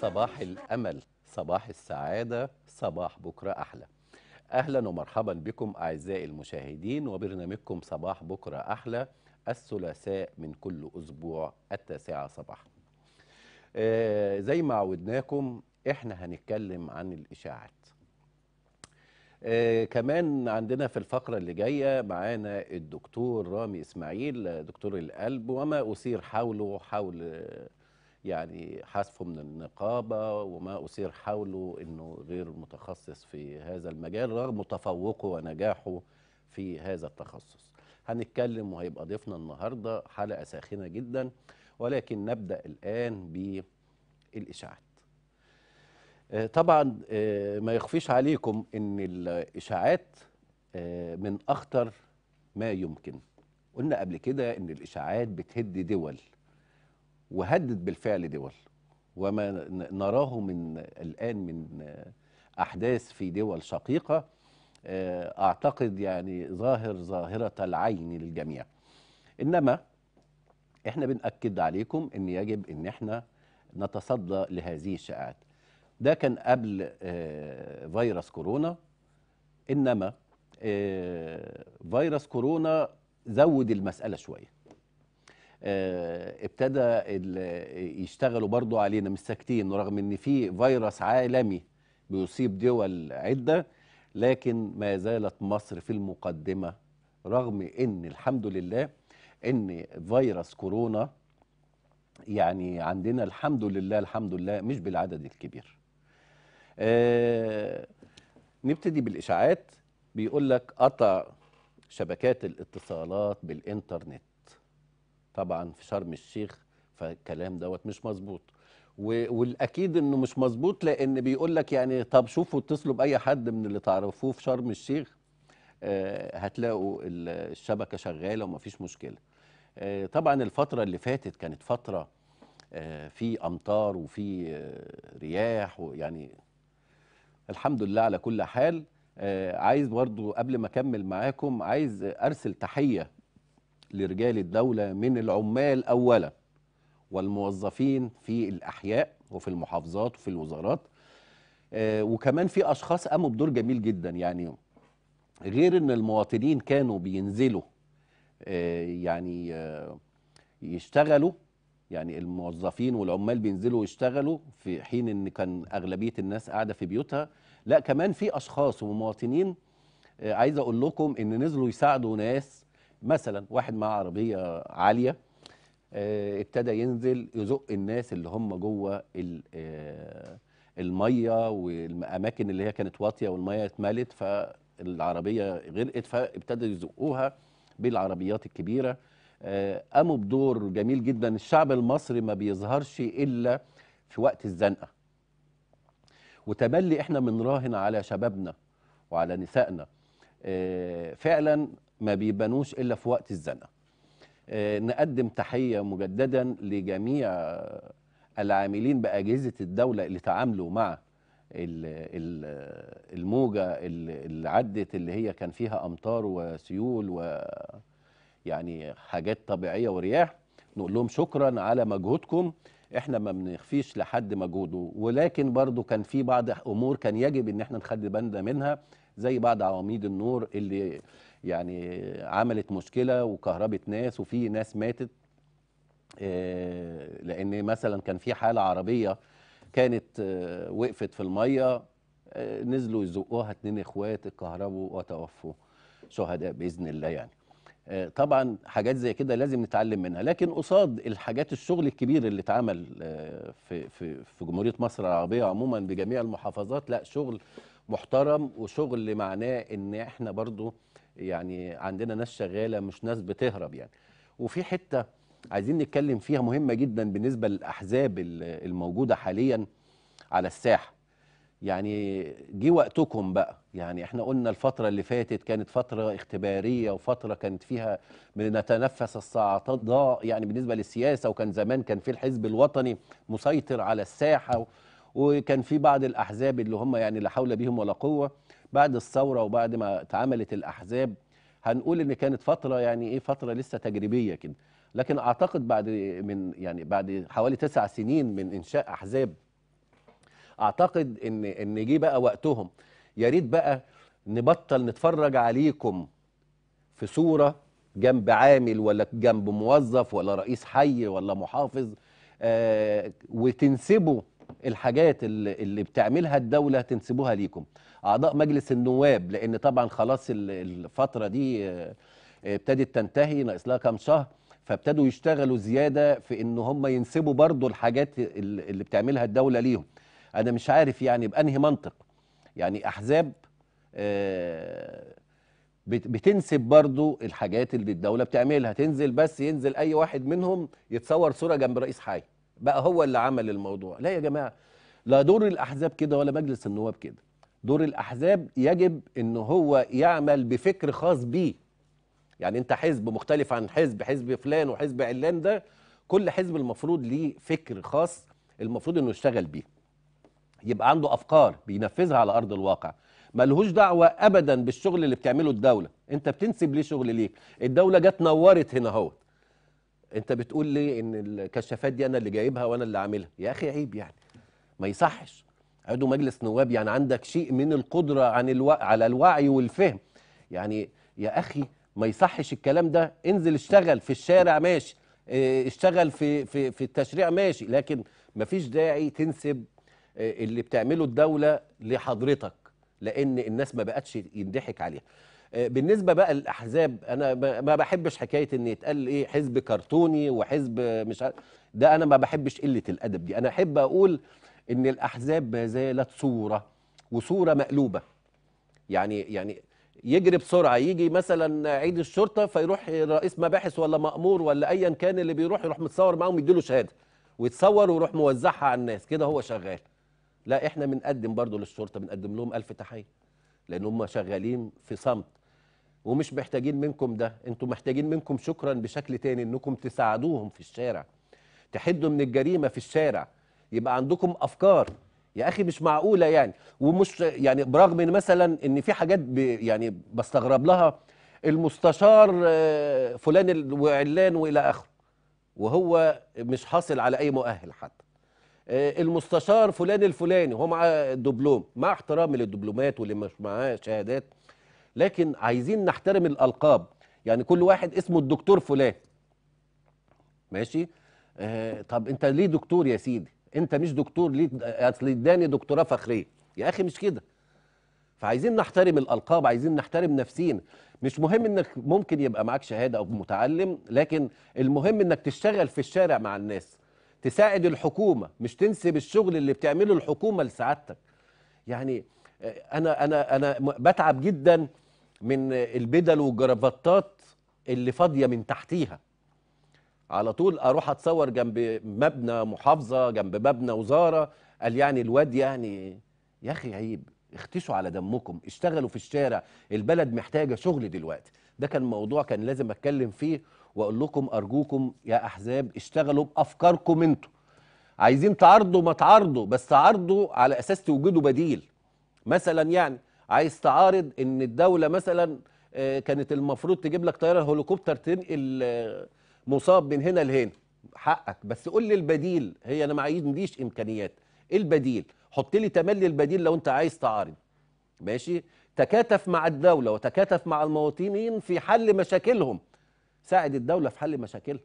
صباح الأمل صباح السعادة صباح بكرة أحلى أهلا ومرحبا بكم أعزائي المشاهدين وبرنامجكم صباح بكرة أحلى الثلاثاء من كل أسبوع التاسعة صباحا آه، زي ما عودناكم إحنا هنتكلم عن الإشاعات آه كمان عندنا في الفقرة اللي جاية معانا الدكتور رامي إسماعيل دكتور القلب وما أثير حوله حول يعني حذفه من النقابة وما أثير حوله أنه غير متخصص في هذا المجال رغم تفوقه ونجاحه في هذا التخصص هنتكلم وهيبقى ضيفنا النهاردة حلقة ساخنة جدا ولكن نبدأ الآن بالإشاعات آه، طبعا آه، ما يخفيش عليكم أن الإشاعات آه، من أخطر ما يمكن قلنا قبل كده أن الإشاعات بتهد دول وهدد بالفعل دول وما نراه من الآن من أحداث في دول شقيقة آه، أعتقد يعني ظاهر ظاهرة العين للجميع إنما إحنا بنأكد عليكم أن يجب أن إحنا نتصدى لهذه الشائعات ده كان قبل آه، فيروس كورونا إنما آه، فيروس كورونا زود المسألة شوية آه، ابتدى يشتغلوا برضو علينا مش ساكتين رغم ان في فيروس عالمي بيصيب دول عده لكن ما زالت مصر في المقدمه رغم ان الحمد لله ان فيروس كورونا يعني عندنا الحمد لله الحمد لله مش بالعدد الكبير آه نبتدي بالاشاعات بيقول لك قطع شبكات الاتصالات بالانترنت طبعا في شرم الشيخ فالكلام دوت مش مظبوط والاكيد انه مش مظبوط لان بيقول لك يعني طب شوفوا اتصلوا باي حد من اللي تعرفوه في شرم الشيخ آه، هتلاقوا الشبكه شغاله ومفيش مشكله آه، طبعا الفتره اللي فاتت كانت فتره آه، في امطار وفي رياح ويعني الحمد لله على كل حال عايز برضو قبل ما اكمل معاكم عايز ارسل تحيه لرجال الدولة من العمال أولا والموظفين في الأحياء وفي المحافظات وفي الوزارات آه، وكمان في أشخاص قاموا بدور جميل جدا يعني غير أن المواطنين كانوا بينزلوا آه، يعني آه، يشتغلوا يعني الموظفين والعمال بينزلوا يشتغلوا في حين ان كان اغلبيه الناس قاعده في بيوتها لا كمان في اشخاص ومواطنين عايز اقول لكم ان نزلوا يساعدوا ناس مثلا واحد معاه عربيه عاليه آه، ابتدى ينزل يزق الناس اللي هم جوه آه، الميه والاماكن اللي هي كانت واطيه والميه اتملت فالعربيه غرقت فابتدى يزقوها بالعربيات الكبيره آه، قاموا بدور جميل جدا الشعب المصري ما بيظهرش الا في وقت الزنقه وتملي احنا بنراهن على شبابنا وعلى نسائنا فعلا ما بيبانوش الا في وقت الزنقه آه، نقدم تحيه مجددا لجميع العاملين باجهزه الدوله اللي تعاملوا مع الموجه اللي عدت اللي هي كان فيها امطار وسيول و يعني حاجات طبيعيه ورياح نقول لهم شكرا على مجهودكم احنا ما بنخفيش لحد مجهوده ولكن برضو كان في بعض امور كان يجب ان احنا نخلي بالنا منها زي بعض عواميد النور اللي يعني عملت مشكله وكهربت ناس وفي ناس ماتت آه، لان مثلا كان في حاله عربيه كانت آه، وقفت في الميه آه، نزلوا يزقوها اتنين اخوات اتكهربوا وتوفوا شهداء باذن الله يعني طبعا حاجات زي كده لازم نتعلم منها لكن قصاد الحاجات الشغل الكبير اللي اتعمل في في في جمهوريه مصر العربيه عموما بجميع المحافظات لا شغل محترم وشغل معناه ان احنا برضو يعني عندنا ناس شغاله مش ناس بتهرب يعني وفي حته عايزين نتكلم فيها مهمه جدا بالنسبه للاحزاب الموجوده حاليا على الساحه يعني جه وقتكم بقى يعني احنا قلنا الفتره اللي فاتت كانت فتره اختباريه وفتره كانت فيها بنتنفس الصعطاء يعني بالنسبه للسياسه وكان زمان كان في الحزب الوطني مسيطر على الساحه وكان في بعض الاحزاب اللي هم يعني لا حول بهم ولا قوه بعد الثوره وبعد ما اتعملت الاحزاب هنقول ان كانت فتره يعني ايه فتره لسه تجريبيه كده لكن اعتقد بعد من يعني بعد حوالي تسع سنين من انشاء احزاب اعتقد ان ان جه بقى وقتهم يا ريت بقى نبطل نتفرج عليكم في صوره جنب عامل ولا جنب موظف ولا رئيس حي ولا محافظ آه وتنسبوا الحاجات اللي, اللي بتعملها الدوله تنسبوها ليكم اعضاء مجلس النواب لان طبعا خلاص الفتره دي آه، ابتدت تنتهي ناقص لها كام شهر فابتدوا يشتغلوا زياده في ان هم ينسبوا برضو الحاجات اللي بتعملها الدوله ليهم انا مش عارف يعني بانهي منطق يعني احزاب آه، بتنسب برضو الحاجات اللي الدوله بتعملها تنزل بس ينزل اي واحد منهم يتصور صوره جنب رئيس حي بقى هو اللي عمل الموضوع لا يا جماعه لا دور الاحزاب كده ولا مجلس النواب كده دور الاحزاب يجب ان هو يعمل بفكر خاص بيه يعني انت حزب مختلف عن حزب حزب فلان وحزب علان ده كل حزب المفروض ليه فكر خاص المفروض انه يشتغل بيه يبقى عنده افكار بينفذها على ارض الواقع ملهوش دعوه ابدا بالشغل اللي بتعمله الدوله انت بتنسب ليه شغل ليك الدوله جت نورت هنا اهوت انت بتقول لي ان الكشافات دي انا اللي جايبها وانا اللي عاملها يا اخي عيب يعني ما يصحش عضو مجلس نواب يعني عندك شيء من القدره عن الو... على الوعي والفهم يعني يا اخي ما يصحش الكلام ده انزل اشتغل في الشارع ماشي اه، اشتغل في في في التشريع ماشي لكن ما فيش داعي تنسب اه، اللي بتعمله الدوله لحضرتك لان الناس ما بقتش ينضحك عليها آه، بالنسبه بقى للاحزاب انا ما بحبش حكايه ان يتقال ايه حزب كرتوني وحزب مش عارف ده انا ما بحبش قله الادب دي انا احب اقول ان الاحزاب ما زالت صوره وصوره مقلوبه يعني يعني يجري بسرعه يجي مثلا عيد الشرطه فيروح رئيس مباحث ولا مامور ولا ايا كان اللي بيروح يروح متصور معاهم يديله شهاده ويتصور ويروح موزعها على الناس كده هو شغال لا احنا بنقدم برضه للشرطه بنقدم لهم الف تحيه لان هم شغالين في صمت ومش محتاجين منكم ده انتم محتاجين منكم شكرا بشكل تاني انكم تساعدوهم في الشارع تحدوا من الجريمه في الشارع يبقى عندكم افكار يا اخي مش معقوله يعني ومش يعني برغم ان مثلا ان في حاجات يعني بستغرب لها المستشار آه، فلان وعلان والى اخره وهو مش حاصل على اي مؤهل حتى آه، المستشار فلان الفلاني هو معاه دبلوم مع احترامي للدبلومات واللي مش معاه شهادات لكن عايزين نحترم الالقاب يعني كل واحد اسمه الدكتور فلان ماشي آه طب انت ليه دكتور يا سيدي انت مش دكتور ليه اصل اداني دكتوراه فخريه يا اخي مش كده فعايزين نحترم الالقاب عايزين نحترم نفسينا مش مهم انك ممكن يبقى معاك شهاده او متعلم لكن المهم انك تشتغل في الشارع مع الناس تساعد الحكومه مش تنسب الشغل اللي بتعمله الحكومه لسعادتك يعني آه، انا انا انا بتعب جدا من البدل والجرافطات اللي فاضيه من تحتيها على طول اروح اتصور جنب مبنى محافظه جنب مبنى وزاره قال يعني الواد يعني يا اخي عيب اختشوا على دمكم اشتغلوا في الشارع البلد محتاجه شغل دلوقتي ده كان موضوع كان لازم اتكلم فيه واقول لكم ارجوكم يا احزاب اشتغلوا بافكاركم انتوا عايزين تعرضوا ما تعرضوا بس تعرضوا على اساس توجدوا بديل مثلا يعني عايز تعارض ان الدوله مثلا آه، كانت المفروض تجيب لك طياره هليكوبتر تنقل آه، مصاب من هنا لهنا حقك بس قول لي البديل هي انا ما عنديش امكانيات ايه البديل حط لي تملي البديل لو انت عايز تعارض ماشي تكاتف مع الدوله وتكاتف مع المواطنين في حل مشاكلهم ساعد الدوله في حل مشاكلها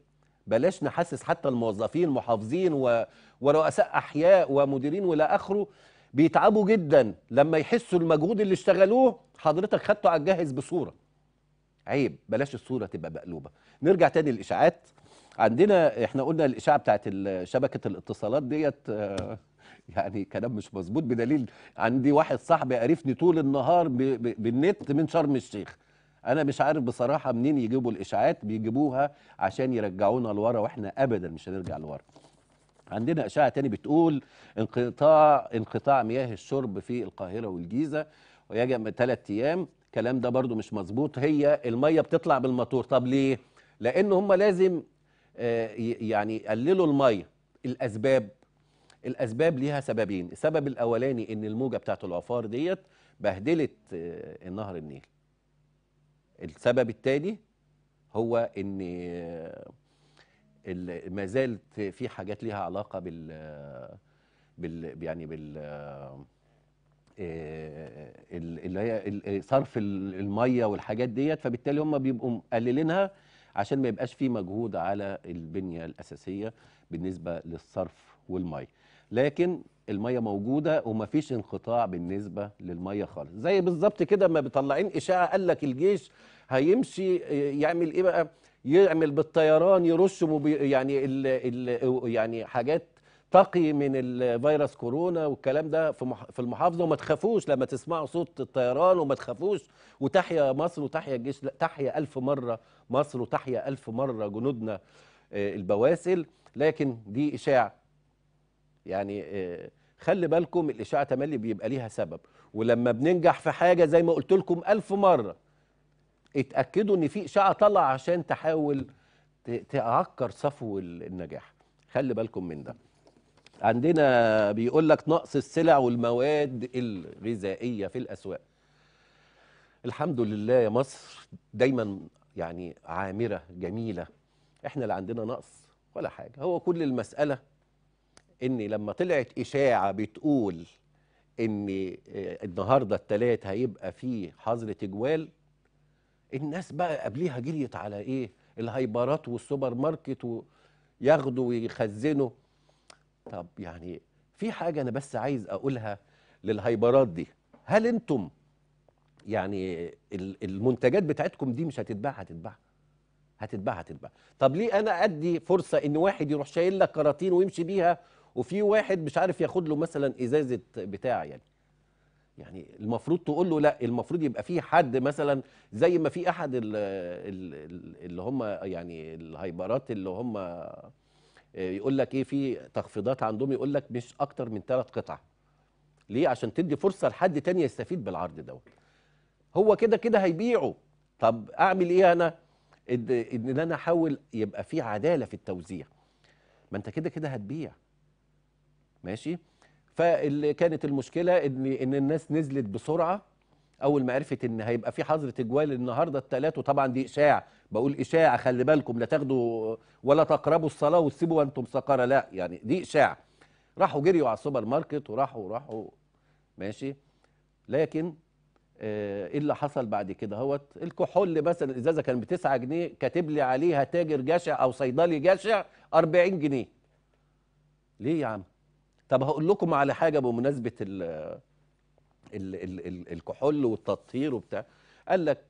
بلاش نحسس حتى الموظفين محافظين و... ورؤساء احياء ومديرين والى اخره بيتعبوا جدا لما يحسوا المجهود اللي اشتغلوه حضرتك خدته على الجاهز بصوره عيب بلاش الصوره تبقى مقلوبه نرجع تاني للاشاعات عندنا احنا قلنا الاشاعه بتاعت شبكه الاتصالات ديت آه، يعني كلام مش مظبوط بدليل عندي واحد صاحبي قرفني طول النهار بالنت من شرم الشيخ انا مش عارف بصراحه منين يجيبوا الاشاعات بيجيبوها عشان يرجعونا لورا واحنا ابدا مش هنرجع لورا عندنا اشعه تاني بتقول انقطاع انقطاع مياه الشرب في القاهره والجيزه ويجب ثلاث ايام الكلام ده برضو مش مظبوط هي الميه بتطلع بالماتور طب ليه لان هم لازم آه، يعني يقللوا الميه الاسباب الاسباب ليها سببين السبب الاولاني ان الموجه بتاعت العفار ديت بهدلت آه، النهر النيل السبب الثاني هو ان آه، ما زالت في حاجات ليها علاقه بال بال يعني بال آه، اللي هي صرف الميه والحاجات ديت فبالتالي هم بيبقوا مقللينها عشان ما يبقاش في مجهود على البنيه الاساسيه بالنسبه للصرف والميه لكن الميه موجوده ومفيش انقطاع بالنسبه للميه خالص زي بالظبط كده ما بيطلعين اشاعه قال لك الجيش هيمشي آه، يعمل ايه بقى يعمل بالطيران يرش يعني ال ال يعني حاجات تقي من الفيروس كورونا والكلام ده في في المحافظه وما تخافوش لما تسمعوا صوت الطيران وما تخافوش وتحيا مصر وتحيا الجيش تحيا ألف مره مصر وتحيا ألف مره جنودنا آه، البواسل لكن دي اشاعه يعني آه، خلي بالكم الاشاعه تملي بيبقى ليها سبب ولما بننجح في حاجه زي ما قلت لكم ألف مره اتاكدوا ان في اشاعه طالعه عشان تحاول تعكر صفو النجاح خلي بالكم من ده عندنا بيقول لك نقص السلع والمواد الغذائيه في الاسواق الحمد لله يا مصر دايما يعني عامره جميله احنا لا عندنا نقص ولا حاجه هو كل المساله ان لما طلعت اشاعه بتقول ان آه، النهارده الثلاث هيبقى فيه حظر تجوال الناس بقى قبليها جريت على ايه الهايبرات والسوبر ماركت وياخدوا ويخزنوا طب يعني في حاجه انا بس عايز اقولها للهايبرات دي هل انتم يعني المنتجات بتاعتكم دي مش هتتباع هتتباع هتتباع هتتباع طب ليه انا ادي فرصه ان واحد يروح شايل لك كراتين ويمشي بيها وفي واحد مش عارف ياخد له مثلا ازازه بتاع يعني يعني المفروض تقول له لا المفروض يبقى في حد مثلا زي ما في احد الـ الـ اللي هم يعني الهايبرات اللي هم آه، يقول لك ايه في تخفيضات عندهم يقول لك مش اكتر من ثلاث قطع ليه عشان تدي فرصه لحد تاني يستفيد بالعرض دوت هو كده كده هيبيعه طب اعمل ايه انا ان انا احاول يبقى في عداله في التوزيع ما انت كده كده هتبيع ماشي فاللي كانت المشكله ان ان الناس نزلت بسرعه اول ما عرفت ان هيبقى في حظر تجوال النهارده الثلاث وطبعا دي اشاعه بقول اشاعه خلي بالكم لا تاخدوا ولا تقربوا الصلاه وتسيبوا وانتم سقرة لا يعني دي اشاعه راحوا جريوا على السوبر ماركت وراحوا راحوا ماشي لكن آه، ايه اللي حصل بعد كده هوت الكحول مثلا الازازه كانت ب 9 جنيه كاتب لي عليها تاجر جشع او صيدلي جشع 40 جنيه ليه يا عم طب هقول لكم على حاجه بمناسبه ال ال ال ال الكحول والتطهير وبتاع قال لك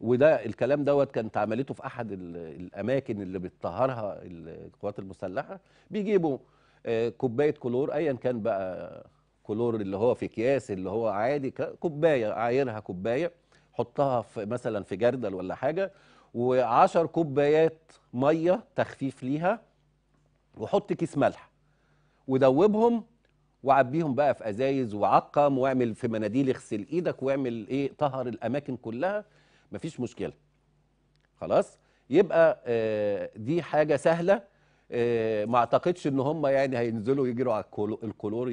وده الكلام دوت كانت عملته في احد الاماكن اللي بتطهرها القوات المسلحه بيجيبوا آه، كوبايه كلور ايا كان بقى كلور اللي هو في اكياس اللي هو عادي كوبايه عايرها كوبايه حطها في مثلا في جردل ولا حاجه و10 كوبايات ميه تخفيف ليها وحط كيس ملح ودوبهم وعبيهم بقى في ازايز وعقم واعمل في مناديل اغسل ايدك واعمل ايه طهر الاماكن كلها مفيش مشكله خلاص يبقى آه، دي حاجه سهله آه، ما اعتقدش ان هم يعني هينزلوا يجروا على الكلور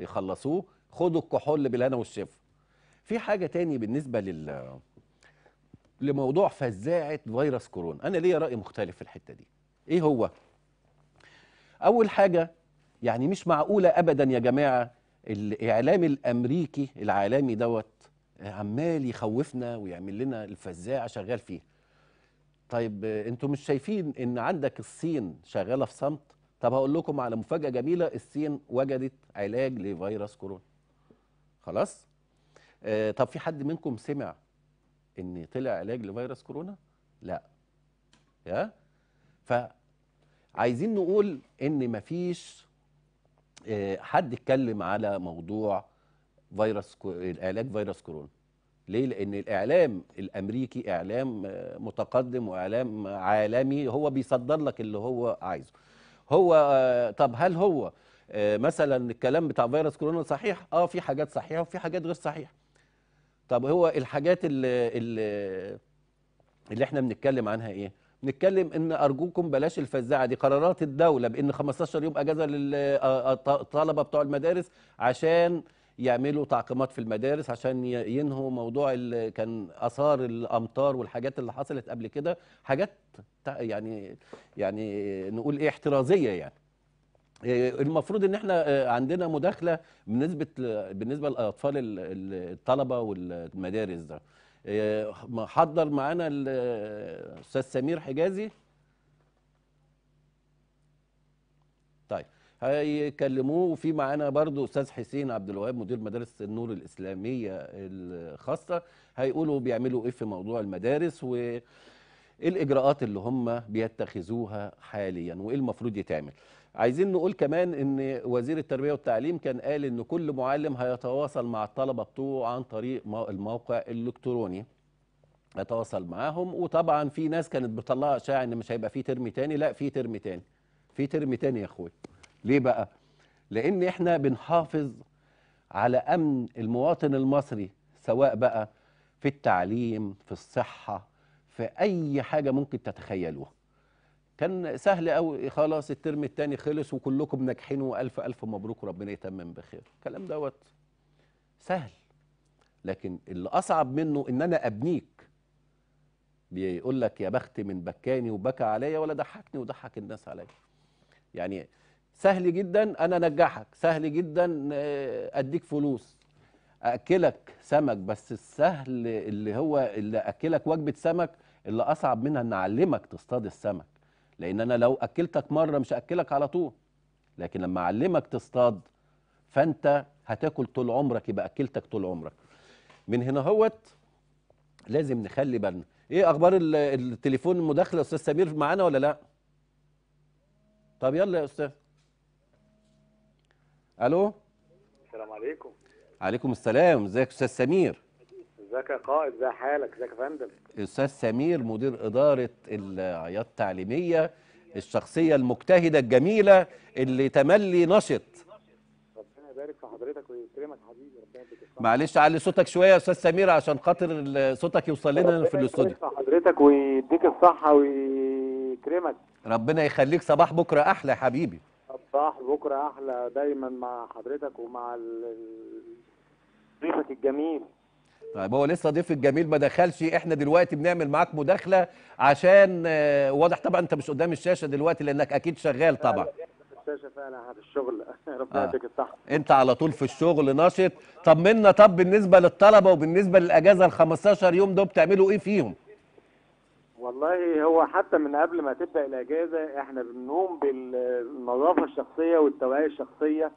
يخلصوه خدوا الكحول بالهنا والشفا في حاجه تاني بالنسبه لل لموضوع فزاعه فيروس كورونا انا ليا راي مختلف في الحته دي ايه هو اول حاجه يعني مش معقولة أبدا يا جماعة الإعلام الأمريكي العالمي دوت عمال يخوفنا ويعمل لنا الفزاعة شغال فيه طيب انتوا مش شايفين ان عندك الصين شغالة في صمت طب هقول لكم على مفاجأة جميلة الصين وجدت علاج لفيروس كورونا خلاص آه طب في حد منكم سمع ان طلع علاج لفيروس كورونا لا يا فعايزين نقول ان مفيش آه، حد اتكلم على موضوع فيروس كو... العلاج فيروس كورونا ليه لان الاعلام الامريكي اعلام آه، متقدم واعلام عالمي هو بيصدر لك اللي هو عايزه هو آه، طب هل هو مثلا الكلام بتاع فيروس كورونا صحيح اه في حاجات صحيحه وفي حاجات غير صحيحه طب هو الحاجات اللي, اللي, اللي احنا بنتكلم عنها ايه نتكلم ان ارجوكم بلاش الفزاعه دي قرارات الدوله بان 15 يوم اجازه للطلبه آه، آه، بتوع المدارس عشان يعملوا تعقيمات في المدارس عشان ينهوا موضوع اللي كان اثار الامطار والحاجات اللي حصلت قبل كده حاجات يعني يعني نقول ايه احترازيه يعني آه، المفروض ان احنا عندنا مداخله بالنسبه بالنسبه لاطفال الطلبه والمدارس ده آه، حضر معانا الاستاذ سمير حجازي طيب هيكلموه وفي معانا برضو استاذ حسين عبد الوهاب مدير مدارس النور الاسلاميه الخاصه هيقولوا بيعملوا ايه في موضوع المدارس و إيه الاجراءات اللي هم بيتخذوها حاليا وايه المفروض يتعمل عايزين نقول كمان ان وزير التربيه والتعليم كان قال ان كل معلم هيتواصل مع الطلبه بتوعه عن طريق الموقع الالكتروني هيتواصل معاهم وطبعا في ناس كانت بتطلع اشاعه ان مش هيبقى في ترم تاني لا في ترم تاني في ترم تاني يا اخويا ليه بقى لان احنا بنحافظ على امن المواطن المصري سواء بقى في التعليم في الصحه في اي حاجه ممكن تتخيلوها كان سهل قوي خلاص الترم الثاني خلص وكلكم ناجحين والف الف مبروك وربنا يتمم بخير الكلام دوت سهل لكن اللي اصعب منه ان انا ابنيك بيقول لك يا بخت من بكاني وبكى عليا ولا ضحكني وضحك الناس عليا يعني سهل جدا انا انجحك سهل جدا آه، اديك فلوس اكلك سمك بس السهل اللي هو اللي اكلك وجبه سمك اللي اصعب منها ان اعلمك تصطاد السمك لان انا لو اكلتك مره مش هاكلك على طول لكن لما اعلمك تصطاد فانت هتاكل طول عمرك يبقى اكلتك طول عمرك من هنا هوت لازم نخلي بالنا ايه اخبار التليفون المداخله استاذ سمير معانا ولا لا طب يلا يا استاذ الو السلام عليكم عليكم السلام ازيك استاذ سمير ازيك يا قائد ازي حالك ازيك يا فندم استاذ سمير مدير اداره العيادات التعليميه الشخصيه المجتهده الجميله اللي تملي نشط ربنا يبارك في حضرتك ويكرمك حبيبي ربنا معلش علي صوتك شويه يا استاذ سمير عشان خاطر صوتك يوصل لنا في الاستوديو ربنا حضرتك ويديك الصحه ويكرمك ربنا يخليك صباح بكره احلى حبيبي صباح بكره احلى دايما مع حضرتك ومع ضيفك الجميل طيب هو لسه ضيف الجميل ما دخلش احنا دلوقتي بنعمل معاك مداخله عشان آه، واضح طبعا انت مش قدام الشاشه دلوقتي لانك اكيد شغال طبعا الشاشه فعلا في الشغل ربنا آه. يديك الصحه انت على طول في الشغل ناشط طمنا طب بالنسبه للطلبه وبالنسبه للاجازه ال 15 يوم دول بتعملوا ايه فيهم؟ والله هو حتى من قبل ما تبدا الاجازه احنا بنقوم بالنظافه الشخصيه والتوعيه الشخصيه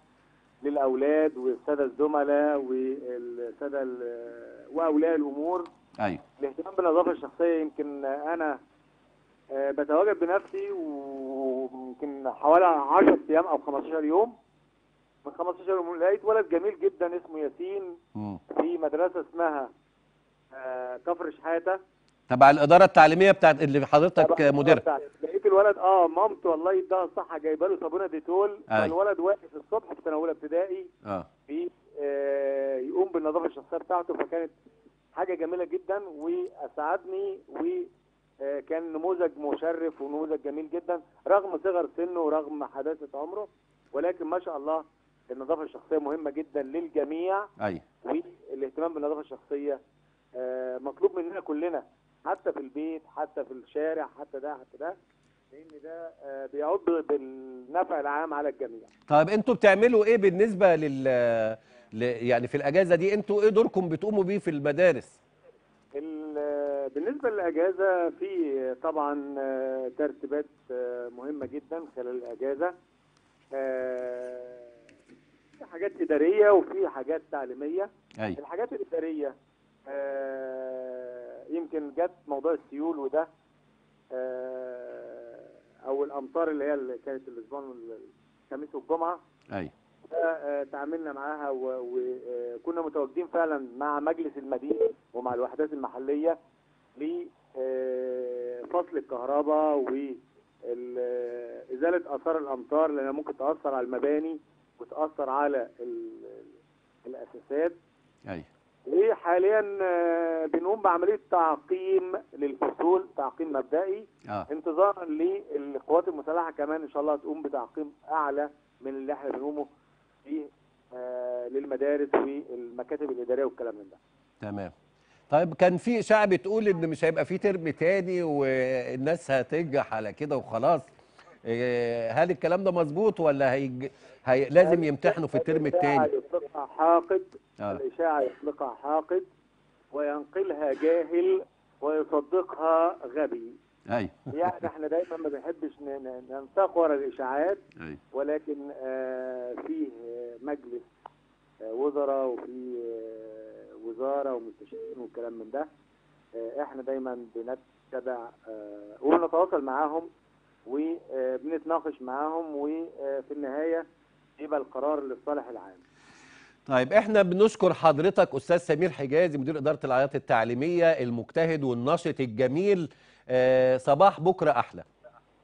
للاولاد والساده الزملاء والساده واولياء الامور ايوه الاهتمام بالنظافه الشخصيه يمكن انا آه، بتواجد بنفسي ويمكن حوالي 10 ايام او 15 يوم من 15 يوم لقيت ولد جميل جدا اسمه ياسين في مدرسه اسمها آه، كفر شحاته تبع الاداره التعليميه بتاعت اللي حضرتك مديرها الولد اه مامته الله يديها الصحه جايبه له صابونه ديتول فالولد واقف الصبح في سنه اولى ابتدائي اه في آه يقوم بالنظافه الشخصيه بتاعته فكانت حاجه جميله جدا واسعدني و آه، كان نموذج مشرف ونموذج جميل جدا رغم صغر سنه ورغم حداثه عمره ولكن ما شاء الله النظافه الشخصيه مهمه جدا للجميع ايوه والاهتمام بالنظافه الشخصيه آه، مطلوب مننا كلنا حتى في البيت حتى في الشارع حتى ده حتى ده لان ده آه، بيعود بالنفع العام على الجميع طيب انتوا بتعملوا ايه بالنسبه لل يعني في الاجازه دي انتوا ايه دوركم بتقوموا بيه في المدارس بالنسبه للاجازه في طبعا آه، ترتيبات آه، مهمه جدا خلال الاجازه في حاجات اداريه وفي حاجات تعليميه أي. الحاجات الاداريه يمكن جت موضوع السيول وده او الامطار اللي هي اللي كانت الاسبوع الخميس والجمعه ايوه آه، تعاملنا معاها وكنا آه، متواجدين فعلا مع مجلس المدينه ومع الوحدات المحليه لفصل آه، الكهرباء وازاله اثار الامطار لانها ممكن تاثر على المباني وتاثر على الاساسات ايوه وحاليا آه، بنقوم بعمليه تعقيم للفصول تعقيم مبدئي آه. انتظارا للقوات المسلحه كمان ان شاء الله تقوم بتعقيم اعلى من اللي احنا بنقومه فيه آه للمدارس والمكاتب الاداريه والكلام من ده تمام طيب كان في شعب بتقول ان مش هيبقى في ترم تاني والناس هتنجح على كده وخلاص إيه، هل الكلام ده مظبوط ولا هي, هي... لازم يمتحنوا في الترم الثاني؟ الإشاعة يطلقها حاقد آه. الإشاعة يطلقها حاقد وينقلها جاهل ويصدقها غبي ايوه يعني احنا دايما ما بنحبش ننساق ورا الاشاعات ولكن آه، فيه مجلس آه، وزراء وفي وزاره ومستشارين والكلام من ده احنا دايما بنتبع ونتواصل معاهم وبنتناقش معاهم وفي النهايه يبقى القرار للصالح العام. طيب احنا بنشكر حضرتك استاذ سمير حجازي مدير اداره العيادات التعليميه المجتهد والناشط الجميل آه، صباح بكره احلى.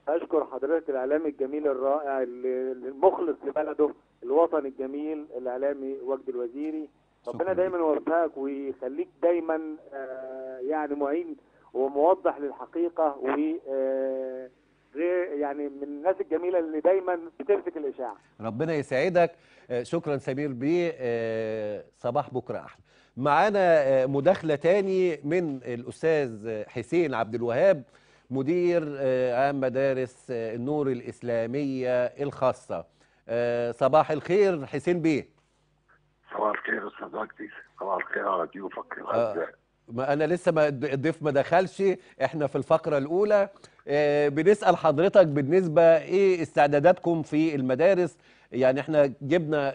اشكر حضرتك الاعلامي الجميل الرائع المخلص لبلده الوطن الجميل الاعلامي وجد الوزيري ربنا دايما يوفقك ويخليك دايما آه، يعني معين وموضح للحقيقه و آه، يعني من الناس الجميله اللي دايما بتمسك الاشاعه ربنا يسعدك آه، شكرا سمير بيه آه، صباح بكره احلى معانا آه، مداخله تاني من الاستاذ حسين عبد الوهاب مدير عام مدارس النور الاسلاميه الخاصه صباح الخير حسين بيه صباح الخير استاذ وقتي صباح الخير على ضيوفك انا لسه ما الضيف ما دخلش احنا في الفقره الاولى آه، بنسال حضرتك بالنسبه ايه استعداداتكم في المدارس يعني احنا جبنا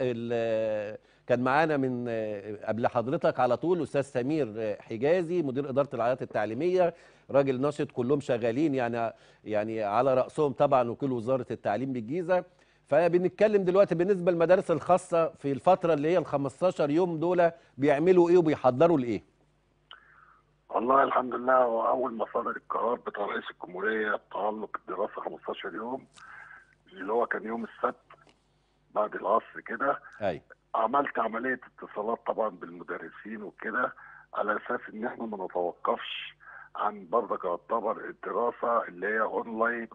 كان معانا من آه، قبل حضرتك على طول استاذ سمير آه، حجازي مدير اداره العيادات التعليميه راجل ناشط كلهم شغالين يعني يعني على راسهم طبعا وكل وزاره التعليم بالجيزه فبنتكلم دلوقتي بالنسبه للمدارس الخاصه في الفتره اللي هي ال 15 يوم دول بيعملوا ايه وبيحضروا لايه والله الحمد لله هو اول ما صدر القرار بتاع رئيس الجمهوريه بتعلق الدراسه 15 يوم اللي هو كان يوم السبت بعد العصر كده ايوه عملت عمليه اتصالات طبعا بالمدرسين وكده على اساس ان احنا ما نتوقفش عن برضك يعتبر الدراسه اللي هي اونلاين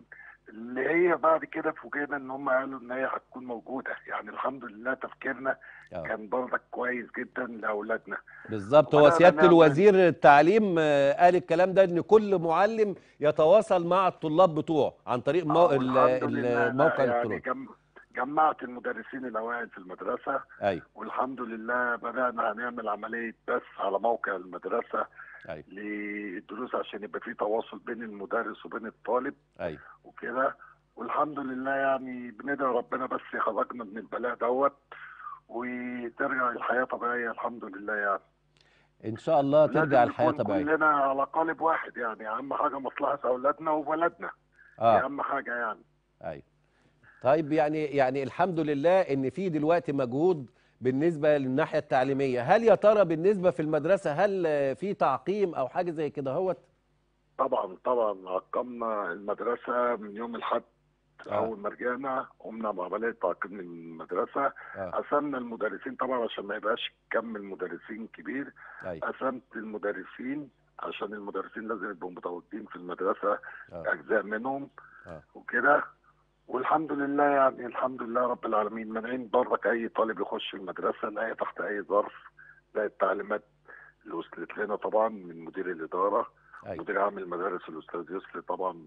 اللي هي بعد كده فوجئنا ان هم قالوا ان هي هتكون موجوده يعني الحمد لله تفكيرنا أوه. كان برضك كويس جدا لاولادنا بالظبط هو سياده الوزير التعليم آه، قال الكلام ده ان كل معلم يتواصل مع الطلاب بتوعه عن طريق مو... آه، الموقع يعني الالكتروني يعني جمعت المدرسين الاوائل في المدرسه أيوة. والحمد لله بدانا هنعمل عمليه بث على موقع المدرسه أيوة. للدروس عشان يبقى في تواصل بين المدرس وبين الطالب أيوة. وكده والحمد لله يعني بندعي ربنا بس يخرجنا من البلاء دوت وترجع الحياه طبيعيه الحمد لله يعني ان شاء الله ترجع الحياه طبيعيه كلنا على قالب واحد يعني اهم حاجه مصلحه اولادنا وبلدنا آه. دي اهم حاجه يعني ايوه طيب يعني يعني الحمد لله ان في دلوقتي مجهود بالنسبه للناحيه التعليميه هل يا ترى بالنسبه في المدرسه هل في تعقيم او حاجه زي كده اهوت طبعا طبعا عقمنا المدرسه من يوم الاحد آه. اول ما رجعنا قمنا بعمليه تعقيم المدرسه آه. قسمنا المدرسين طبعا عشان ما يبقاش كم المدرسين كبير قسمت المدرسين عشان المدرسين لازم يبقوا متواجدين في المدرسه آه. اجزاء منهم آه. وكده والحمد لله يعني الحمد لله رب العالمين مانعين برك اي طالب يخش المدرسه لا تحت اي ظرف لا التعليمات اللي وصلت لنا طبعا من مدير الاداره أيوة. مدير عام المدارس الاستاذ يسري طبعا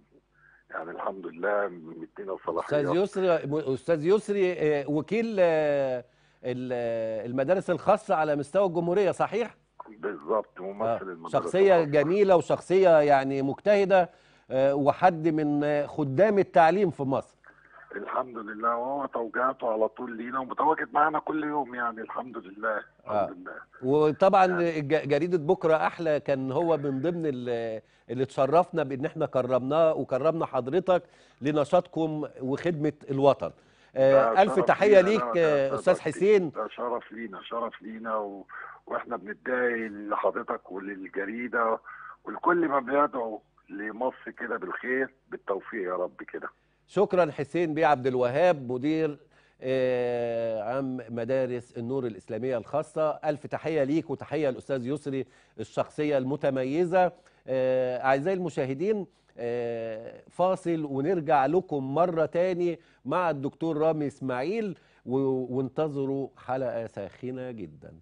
يعني الحمد لله مدينا الصلاحيه استاذ يسري استاذ يسري آه، وكيل آه، آه، المدارس الخاصه على مستوى الجمهوريه صحيح؟ بالظبط ممثل آه. المدرسه شخصيه جميله وشخصيه يعني مجتهده وحد من خدام التعليم في مصر الحمد لله وهو توجيهاته على طول لينا ومتواجد معانا كل يوم يعني الحمد لله الحمد آه. لله وطبعا يعني. جريده بكره احلى كان هو من ضمن اللي اتشرفنا بان احنا كرمناه وكرمنا حضرتك لنشاطكم وخدمه الوطن آه الف تحيه ليك استاذ حسين ده شرف لينا شرف لينا و... واحنا بنتضايق لحضرتك وللجريده ولكل ما بيدعو لمصر كده بالخير بالتوفيق يا رب كده شكرا حسين بيه عبد الوهاب مدير آه، عام مدارس النور الإسلامية الخاصة ألف تحية ليك وتحية الأستاذ يسري الشخصية المتميزة آه، أعزائي المشاهدين آه، فاصل ونرجع لكم مرة تاني مع الدكتور رامي إسماعيل وانتظروا حلقة ساخنة جداً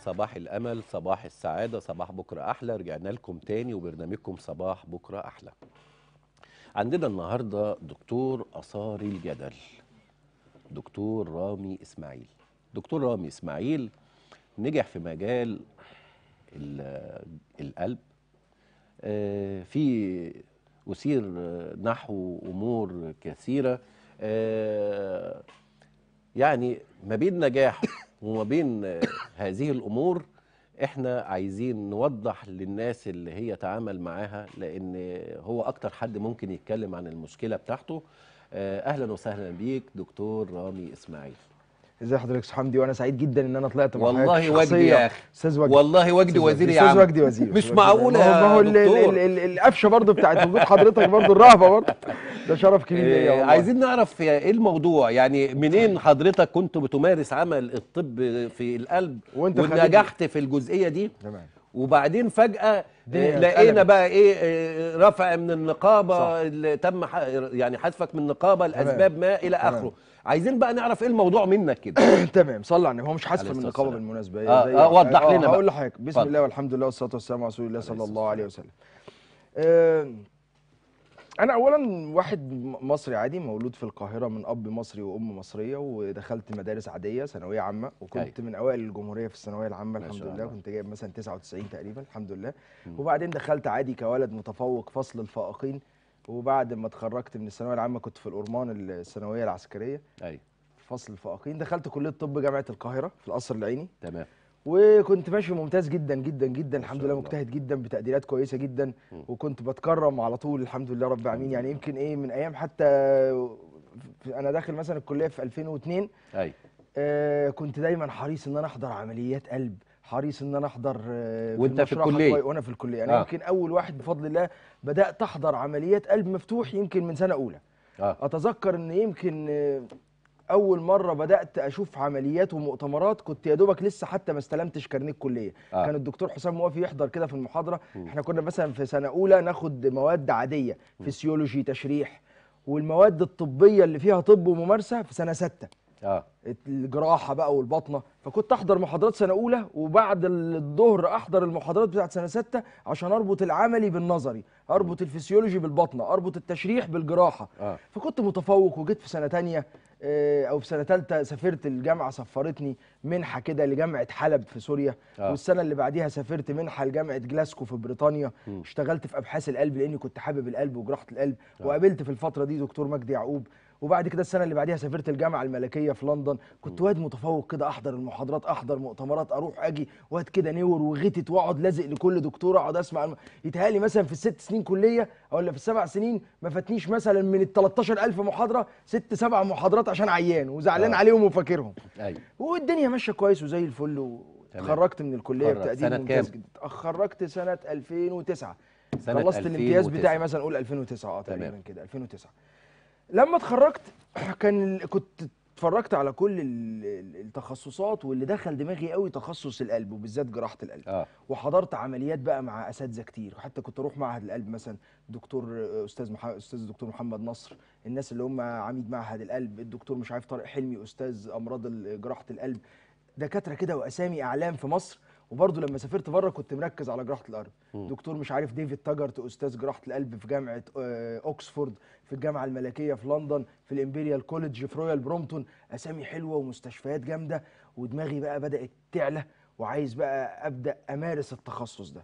صباح الامل صباح السعاده صباح بكره احلى رجعنا لكم تاني وبرنامجكم صباح بكره احلى عندنا النهارده دكتور اثاري الجدل دكتور رامي اسماعيل دكتور رامي اسماعيل نجح في مجال القلب آه، في أثير نحو أمور كثيرة آه، يعني ما بين نجاحه وما بين آه، هذه الامور احنا عايزين نوضح للناس اللي هي تعامل معاها لان هو اكتر حد ممكن يتكلم عن المشكله بتاعته آه، اهلا وسهلا بيك دكتور رامي اسماعيل ازي حضرتك استاذ حمدي وانا سعيد جدا ان انا طلعت معاك والله وجدي يا اخي استاذ وجدي والله وجدي وزير يا عم استاذ وجدي وزير مش معقوله ما هو القفشه برضه بتاعت وجود حضرتك برضه الرهبه برضه ده شرف كبير ليا إيه، والله عايزين نعرف ايه الموضوع يعني منين حضرتك كنت بتمارس عمل الطب في القلب وانت ونجحت في الجزئيه دي تمام وبعدين فجأة آه، لقينا بقى ايه آه، رفع من النقابة اللي تم يعني حذفك من النقابة لأسباب ما إلى آخره عايزين بقى نعرف ايه الموضوع منك كده تمام صلى على النبي هو مش حذف من النقابه بالمناسبه اه, آه وضح لنا آه، بقى هقول لحضرتك بسم الله والحمد لله والصلاه والسلام على رسول الله صلى الله عليه وسلم آه، انا اولا واحد مصري عادي مولود في القاهره من اب مصري وام مصريه ودخلت مدارس عاديه ثانويه عامه وكنت أيوة. من اوائل الجمهوريه في الثانويه العامه الحمد لله كنت جايب مثلا 99 تقريبا الحمد لله وبعدين دخلت عادي كولد متفوق فصل الفائقين وبعد ما اتخرجت من الثانويه العامه كنت في الأرمان الثانويه العسكريه ايوه فصل الفائقين دخلت كليه طب جامعه القاهره في القصر العيني تمام وكنت ماشي ممتاز جدا جدا جدا الحمد لله مجتهد جدا بتقديرات كويسه جدا م. وكنت بتكرم على طول الحمد لله رب العالمين يعني يمكن ايه من ايام حتى انا داخل مثلا الكليه في 2002 ايوه آه كنت دايما حريص ان انا احضر عمليات قلب حريص ان انا احضر آه، وانت في الكليه وانا في الكليه انا يعني آه. يمكن اول واحد بفضل الله بدات احضر عمليات قلب مفتوح يمكن من سنه اولى آه. اتذكر ان يمكن آه، اول مره بدات اشوف عمليات ومؤتمرات كنت يا دوبك لسه حتى ما استلمتش كارنيه الكليه آه. كان الدكتور حسام موافي يحضر كده في المحاضره م. احنا كنا مثلا في سنه اولى ناخد مواد عاديه فسيولوجي تشريح والمواد الطبيه اللي فيها طب وممارسه في سنه سته اه الجراحه بقى والبطنه فكنت احضر محاضرات سنه اولى وبعد الظهر احضر المحاضرات بتاعت سنه سته عشان اربط العملي بالنظري اربط الفسيولوجي بالبطنه اربط التشريح بالجراحه آه. فكنت متفوق وجيت في سنه تانية آه، او في سنه ثالثه سافرت الجامعه سفرتني منحه كده لجامعه حلب في سوريا آه. والسنه اللي بعديها سافرت منحه لجامعه جلاسكو في بريطانيا م. اشتغلت في ابحاث القلب لاني كنت حابب القلب وجراحه القلب آه. وقابلت في الفتره دي دكتور مجدي يعقوب وبعد كده السنه اللي بعديها سافرت الجامعه الملكيه في لندن كنت واد متفوق كده احضر المحاضرات احضر مؤتمرات اروح اجي واد كده نور وغتت واقعد لازق لكل دكتور اقعد اسمع الم... يتهالي مثلا في الست سنين كليه ولا في السبع سنين ما فاتنيش مثلا من ال 13000 محاضره ست سبع محاضرات عشان عيان وزعلان آه. عليهم وفاكرهم ايوه والدنيا ماشيه كويس وزي الفل وتخرجت من الكليه بتقدير ممتاز جدا خرجت سنه 2009 سنة خلصت الامتياز بتاعي مثلا قول 2009 اه تقريبا كده 2009 لما اتخرجت كان كنت اتفرجت على كل التخصصات واللي دخل دماغي قوي تخصص القلب وبالذات جراحه القلب آه. وحضرت عمليات بقى مع اساتذه كتير وحتى كنت اروح معهد القلب مثلا دكتور استاذ مح... استاذ دكتور محمد نصر الناس اللي هم عميد معهد القلب الدكتور مش عارف طارق حلمي استاذ امراض جراحه القلب دكاتره كده واسامي اعلام في مصر وبرضه لما سافرت بره كنت مركز على جراحه القلب دكتور مش عارف ديفيد تاجرت استاذ جراحه القلب في جامعه اوكسفورد آه، في الجامعه الملكيه في لندن في الامبريال كوليدج في رويال برومتون اسامي حلوه ومستشفيات جامده ودماغي بقى بدات تعلى وعايز بقى ابدا امارس التخصص ده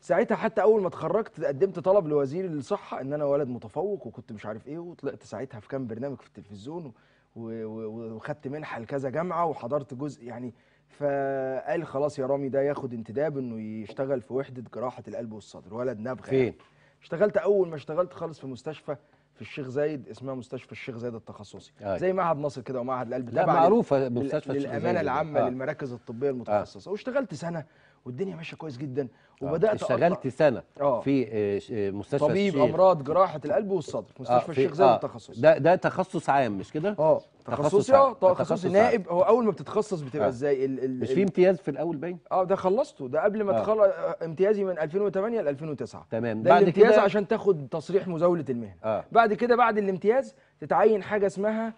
ساعتها حتى اول ما اتخرجت قدمت طلب لوزير الصحه ان انا ولد متفوق وكنت مش عارف ايه وطلعت ساعتها في كام برنامج في التلفزيون وخدت منحه لكذا جامعه وحضرت جزء يعني فقال خلاص يا رامي ده ياخد انتداب انه يشتغل في وحده جراحه القلب والصدر ولد نابغه يعني. فين اشتغلت اول ما اشتغلت خالص في مستشفى في الشيخ زايد اسمها مستشفى الشيخ زايد التخصصي أي. زي معهد ناصر كده ومعهد القلب لا معروفه مستشفى للامانه العامه آه. للمراكز الطبيه المتخصصه آه. واشتغلت سنه والدنيا ماشيه كويس جدا آه. وبدات اشتغلت سنه آه. في آه، آه، مستشفى طبيب الشيخ. امراض جراحه القلب والصدر مستشفى آه. الشيخ زايد آه. التخصصي ده ده تخصص عام مش كده اه تخصصي اه تخصصي نائب هو اول ما بتتخصص بتبقى آه. ازاي ال ال مش في امتياز في الاول باين اه ده خلصته ده قبل ما آه. تخلص آه، امتيازي من 2008 ل 2009 تمام ده بعد الامتياز كده عشان تاخد تصريح مزاوله المهنه آه. بعد كده بعد الامتياز تتعين حاجه اسمها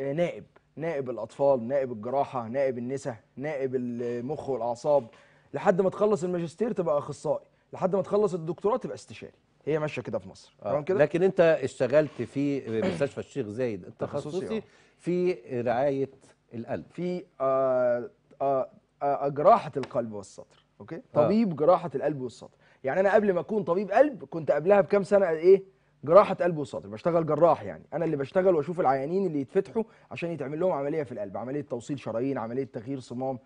نائب نائب الاطفال نائب الجراحه نائب النساء نائب المخ والاعصاب لحد ما تخلص الماجستير تبقى اخصائي لحد ما تخلص الدكتوراه تبقى استشاري هي ماشيه كده في مصر آه. كده؟ لكن انت اشتغلت في مستشفى الشيخ زايد التخصصي آه. في رعايه القلب في آه آه آه جراحه القلب والسطر اوكي آه. طبيب جراحه القلب والسطر يعني انا قبل ما اكون طبيب قلب كنت قبلها بكام سنه ايه جراحه قلب وسطر بشتغل جراح يعني انا اللي بشتغل واشوف العيانين اللي يتفتحوا عشان يتعمل لهم عمليه في القلب عمليه توصيل شرايين عمليه تغيير صمام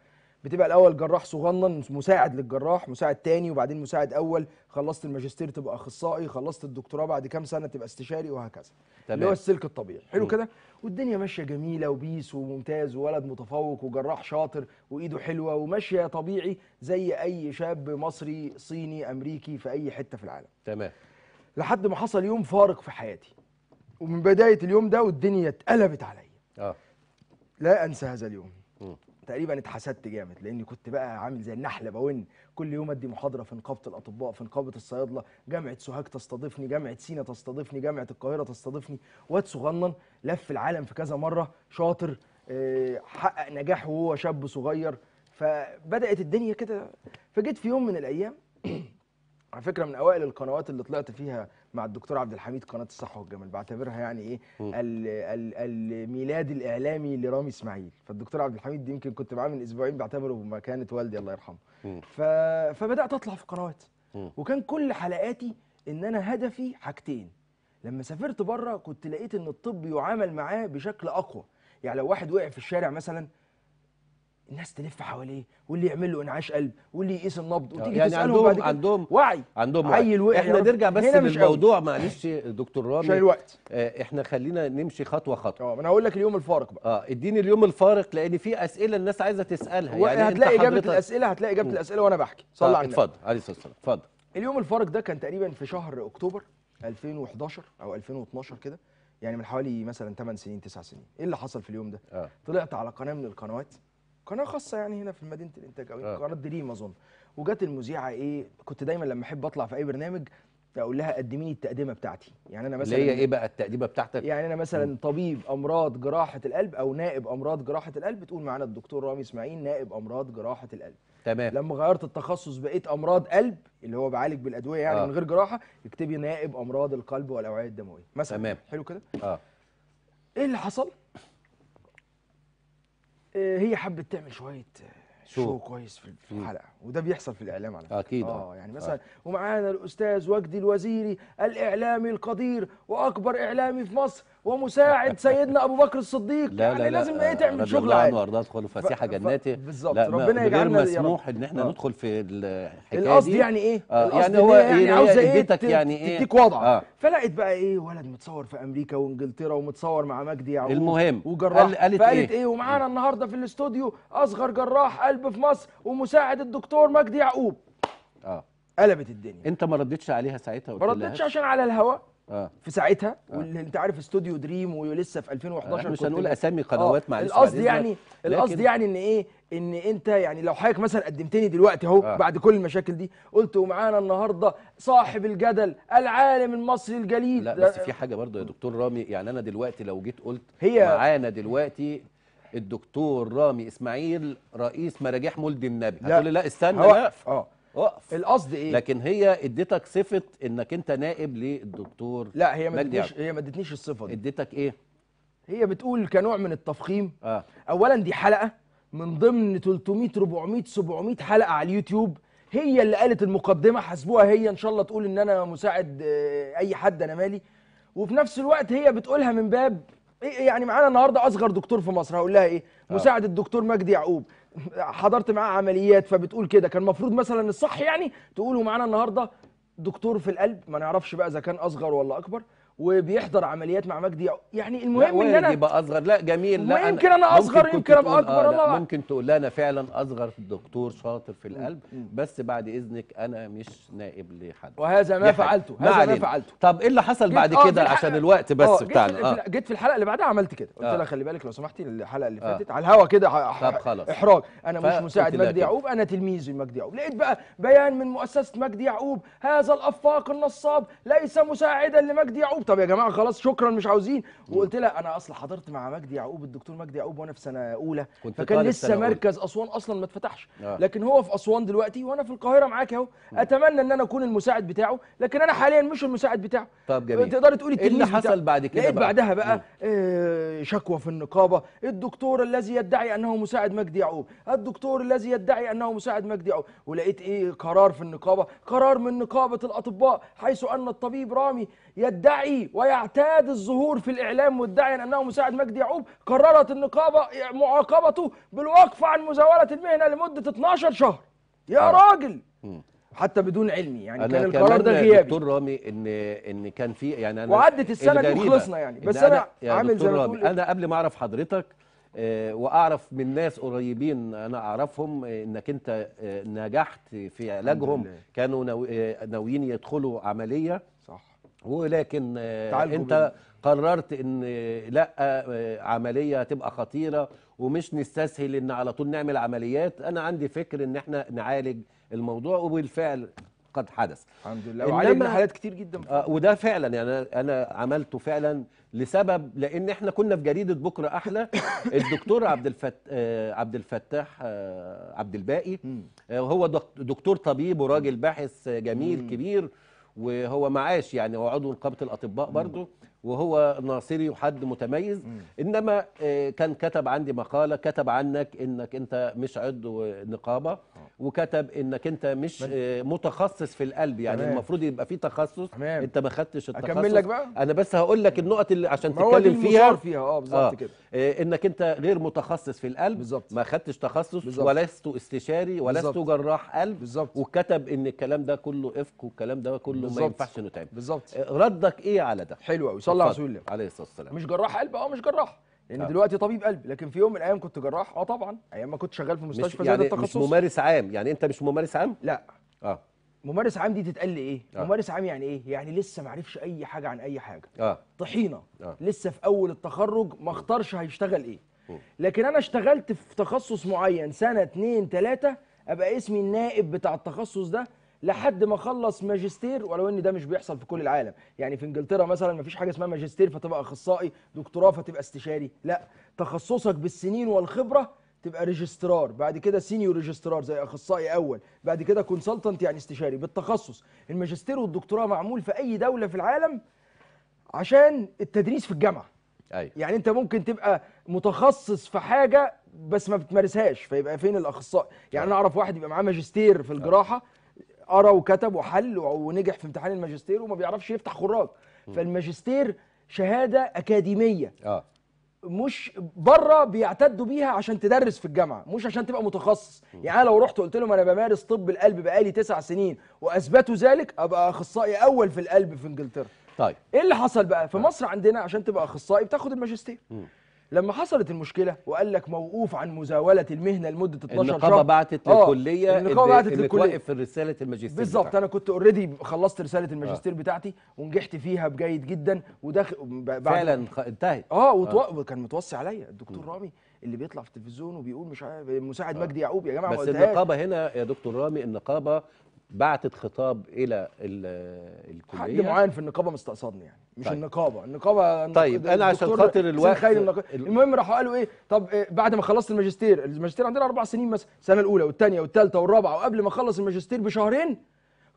بتبقى الاول جراح صغنن مساعد للجراح مساعد تاني وبعدين مساعد اول خلصت الماجستير تبقى اخصائي خلصت الدكتوراه بعد كام سنه تبقى استشاري وهكذا تمام. اللي هو السلك الطبيعي حلو كده والدنيا ماشيه جميله وبيس وممتاز وولد متفوق وجراح شاطر وايده حلوه وماشيه طبيعي زي اي شاب مصري صيني امريكي في اي حته في العالم تمام لحد ما حصل يوم فارق في حياتي ومن بدايه اليوم ده والدنيا اتقلبت عليا اه لا انسى هذا اليوم تقريبا اتحسدت جامد لاني كنت بقى عامل زي النحله بون كل يوم ادي محاضره في نقابه الاطباء في نقابه الصيادله جامعه سوهاج تستضيفني جامعه سينا تستضيفني جامعه القاهره تستضيفني واد صغنن لف العالم في كذا مره شاطر آه، حقق نجاح وهو شاب صغير فبدات الدنيا كده فجيت في يوم من الايام على فكره من اوائل القنوات اللي طلعت فيها مع الدكتور عبد الحميد قناه الصحه والجمال بعتبرها يعني ايه الـ الـ الميلاد الاعلامي لرامي اسماعيل فالدكتور عبد الحميد يمكن كنت معاه من اسبوعين بعتبره مكانه والدي الله يرحمه ف... فبدات اطلع في قنوات وكان كل حلقاتي ان انا هدفي حاجتين لما سافرت بره كنت لقيت ان الطب يعامل معاه بشكل اقوى يعني لو واحد وقع في الشارع مثلا الناس تلف حواليه واللي يعمل له انعاش قلب واللي يقيس النبض وتيجي يعني تسألهم عندهم بعد كده عندهم وعي عندهم وعي احنا نرجع بس للموضوع معلش دكتور رامي عشان الوقت آه، احنا خلينا نمشي خطوه خطوه اه انا هقول لك اليوم الفارق بقى اه اديني اليوم الفارق لان في اسئله الناس عايزه تسالها يعني هتلاقي اجابه الاسئله هتلاقي اجابه الاسئله وانا بحكي صلى آه، على النبي اتفضل عليه الصلاه والسلام اتفضل اليوم الفارق ده كان تقريبا في شهر اكتوبر 2011 او 2012 كده يعني من حوالي مثلا 8 سنين 9 سنين ايه اللي حصل في اليوم ده آه. طلعت على قناه من القنوات قناه خاصه يعني هنا في مدينه الانتاج او آه. قناه دريم اظن وجت المذيعه ايه كنت دايما لما احب اطلع في اي برنامج اقول لها قدمي التقدمه التقديمه بتاعتي يعني انا مثلا اللي هي ايه بقى التقديمه بتاعتك يعني انا مثلا طبيب امراض جراحه القلب او نائب امراض جراحه القلب تقول معانا الدكتور رامي اسماعيل نائب امراض جراحه القلب تمام لما غيرت التخصص بقيت امراض قلب اللي هو بعالج بالادويه يعني آه. من غير جراحه اكتبي نائب امراض القلب والاوعيه الدمويه مثلا تمام حلو كده اه ايه اللي حصل آه، هي حبت تعمل شويه آه، شو, شو كويس في الحلقه وده بيحصل في الاعلام على فكره اكيد اه, آه، يعني مثلا آه. ومعانا الاستاذ وجدي الوزيري الاعلامي القدير واكبر اعلامي في مصر ومساعد سيدنا ابو بكر الصديق لا يعني لا لازم ايه آه، تعمل شغل عادي وارضاه ادخل فسيحه جناتي بالظبط ربنا يجعلنا غير مسموح ان احنا آه. ندخل في الحكايه دي القصد يعني ايه آه يعني هو إيه، يعني عاوزه ايه بيتك يعني ايه تديك وضع آه فلقيت بقى ايه ولد متصور في امريكا وانجلترا ومتصور مع مجدي يعقوب المهم وجراح قال قالت فقالت ايه, إيه ومعانا النهارده في الاستوديو اصغر جراح قلب في مصر ومساعد الدكتور مجدي يعقوب اه قلبت الدنيا انت ما ردتش عليها ساعتها ما ردتش عشان على الهواء آه. في ساعتها آه. واللي انت عارف استوديو دريم ولسه في 2011 مش هنقول اسامي آه، قنوات معلش القصد يعني القصد لكن... يعني ان ايه ان انت يعني لو حضرتك مثلا قدمتني دلوقتي اهو آه. بعد كل المشاكل دي قلت ومعانا النهارده صاحب الجدل العالم المصري الجليل لا بس في حاجه برضه يا دكتور رامي يعني انا دلوقتي لو جيت قلت هي معانا دلوقتي الدكتور رامي اسماعيل رئيس مراجيح مولد النبي هتقول لي لا استنى لا اه اقف القصد ايه لكن هي اديتك صفه انك انت نائب للدكتور لا هي ما ادتنيش هي ما ادتنيش الصفه دي اديتك ايه هي بتقول كنوع من التفخيم آه. اولا دي حلقه من ضمن 300 400 700 حلقه على اليوتيوب هي اللي قالت المقدمه حسبوها هي ان شاء الله تقول ان انا مساعد آه، اي حد انا مالي وفي نفس الوقت هي بتقولها من باب إيه، يعني معانا النهارده اصغر دكتور في مصر هقول لها ايه آه. مساعد الدكتور مجدي يعقوب حضرت معاه عمليات فبتقول كده كان المفروض مثلا الصح يعني تقولوا معانا النهارده دكتور في القلب ما نعرفش بقى اذا كان اصغر ولا اكبر وبيحضر عمليات مع مجدي يعني المهم ان انا يبقى اصغر لا جميل لا يمكن انا اصغر يمكن ابقى اكبر آه، الله ممكن تقول انا فعلا اصغر دكتور شاطر في القلب بس بعد اذنك انا مش نائب لحد وهذا ما فعلته هذا ما, ما فعلته طب ايه اللي حصل بعد آه، كده عشان الوقت بس آه بتاعنا آه. جيت في الحلقه اللي بعدها عملت كده قلت آه. لها خلي بالك لو سمحتي الحلقه اللي آه. فاتت على الهوا كده طب خلاص احراج انا مش مساعد مجدي إيه؟ يعقوب انا تلميذ مجدي يعقوب لقيت بقى بيان من مؤسسه مجدي يعقوب هذا الافاق النصاب ليس مساعدا لمجدي يعقوب طب يا جماعه خلاص شكرا مش عاوزين وقلت لها انا اصلا حضرت مع مجدي يعقوب الدكتور مجدي يعقوب وانا في سنه اولى كنت فكان لسه مركز اسوان اصلا ما اتفتحش آه. لكن هو في اسوان دلوقتي وانا في القاهره معاك اهو اتمنى ان انا اكون المساعد بتاعه لكن انا حاليا مش المساعد بتاعه طب جميل تقدري تقولي ايه اللي حصل بعد كده لقيت إيه بعدها بقى إيه، شكوى في النقابه الدكتور الذي يدعي انه مساعد مجدي يعقوب الدكتور الذي يدعي انه مساعد مجدي يعقوب ولقيت ايه قرار في النقابه قرار من نقابه الاطباء حيث ان الطبيب رامي يدعي ويعتاد الظهور في الإعلام مدعيا أنه مساعد مجدي يعقوب قررت النقابة معاقبته بالوقف عن مزاولة المهنة لمدة 12 شهر يا آه. راجل حتى بدون علمي يعني كان القرار ده غيابي دكتور رامي ان ان كان في يعني انا وعدت السنه دي وخلصنا يعني بس انا, أنا عامل زي رامي انا قبل ما اعرف حضرتك آه، واعرف من ناس قريبين انا اعرفهم آه، انك انت نجحت في علاجهم كانوا ناويين يدخلوا عمليه ولكن آه، انت قررت ان آه، لا آه، عمليه هتبقى خطيره ومش نستسهل ان على طول نعمل عمليات انا عندي فكر ان احنا نعالج الموضوع وبالفعل قد حدث الحمد لله وعالجنا حالات كتير جدا آه وده فعلا يعني انا عملته فعلا لسبب لان احنا كنا في جريده بكره احلى الدكتور عبد الفت... آه عبد الفتاح آه عبد الباقي آه هو دكتور طبيب وراجل باحث جميل كبير وهو معاش يعني هو عضو نقابه الاطباء برضه وهو ناصري وحد متميز انما آه، كان كتب عندي مقاله كتب عنك انك انت مش عضو نقابه آه. وكتب انك انت مش آه، متخصص في القلب يعني تمام. المفروض يبقى في تخصص تمام. انت ما خدتش التخصص اكمل لك بقى انا بس هقول لك النقط اللي عشان تتكلم فيها فيها اه بالظبط كده انك انت غير متخصص في القلب بالزبط. ما خدتش تخصص بالزبط. ولست استشاري ولست بالزبط. جراح قلب بالزبط. وكتب ان الكلام ده كله افك والكلام ده كله بالزبط. ما ينفعش نتعب بالظبط ردك ايه على ده حلو قوي الله على رسول الله عليه الصلاه والسلام مش جراح قلب اه مش جراح لان يعني دلوقتي طبيب قلب لكن في يوم من الايام كنت جراح اه طبعا ايام ما كنت شغال في مستشفى زياده يعني التخصص مش ممارس عام يعني انت مش ممارس عام لا اه ممارس عام دي تتقال ايه آه. ممارس عام يعني ايه يعني لسه ما عرفش اي حاجه عن اي حاجه آه. طحينه آه. لسه في اول التخرج ما اختارش هيشتغل ايه لكن انا اشتغلت في تخصص معين سنه اتنين تلاته ابقى اسمي النائب بتاع التخصص ده لحد ما خلص ماجستير ولو ان ده مش بيحصل في كل العالم يعني في انجلترا مثلا ما فيش حاجه اسمها ماجستير فتبقى اخصائي دكتوراه فتبقى استشاري لا تخصصك بالسنين والخبره تبقى ريجسترار بعد كده سينيور ريجسترار زي اخصائي اول بعد كده كونسلتنت يعني استشاري بالتخصص الماجستير والدكتوراه معمول في اي دوله في العالم عشان التدريس في الجامعه أيوة. يعني انت ممكن تبقى متخصص في حاجه بس ما بتمارسهاش فيبقى فين الاخصائي يعني أيوة. انا اعرف واحد يبقى معاه ماجستير في أيوة. الجراحه قرا وكتب وحل ونجح في امتحان الماجستير وما بيعرفش يفتح خراج فالماجستير شهاده اكاديميه اه مش بره بيعتدوا بيها عشان تدرس في الجامعه مش عشان تبقى متخصص يعني انا لو رحت قلت لهم انا بمارس طب القلب بقالي تسع سنين واثبتوا ذلك ابقى اخصائي اول في القلب في انجلترا طيب ايه اللي حصل بقى في آه. مصر عندنا عشان تبقى اخصائي بتاخد الماجستير لما حصلت المشكله وقال لك موقوف عن مزاوله المهنه لمده 12 شهر آه، النقابه بعتت للكليه النقابه بعتت للكليه في رساله الماجستير بالظبط انا كنت اوريدي خلصت رساله آه. الماجستير آه. بتاعتي ونجحت فيها بجيد جدا وداخل فعلا انتهت اه, وتو... آه. كان متوصي عليا الدكتور رامي اللي بيطلع في التلفزيون وبيقول مش عارف مساعد آه. مجدي يعقوب يا جماعه بس النقابه هنا يا دكتور رامي النقابه بعتت خطاب الى الكليه حد معين في النقابه مستقصدني يعني مش طيب. النقابه النقابه طيب انا عشان خاطر الوقت المهم راحوا قالوا ايه طب إيه بعد ما خلصت الماجستير الماجستير عندنا اربع سنين مثلا السنه الاولى والثانيه والثالثه والرابعه وقبل ما اخلص الماجستير بشهرين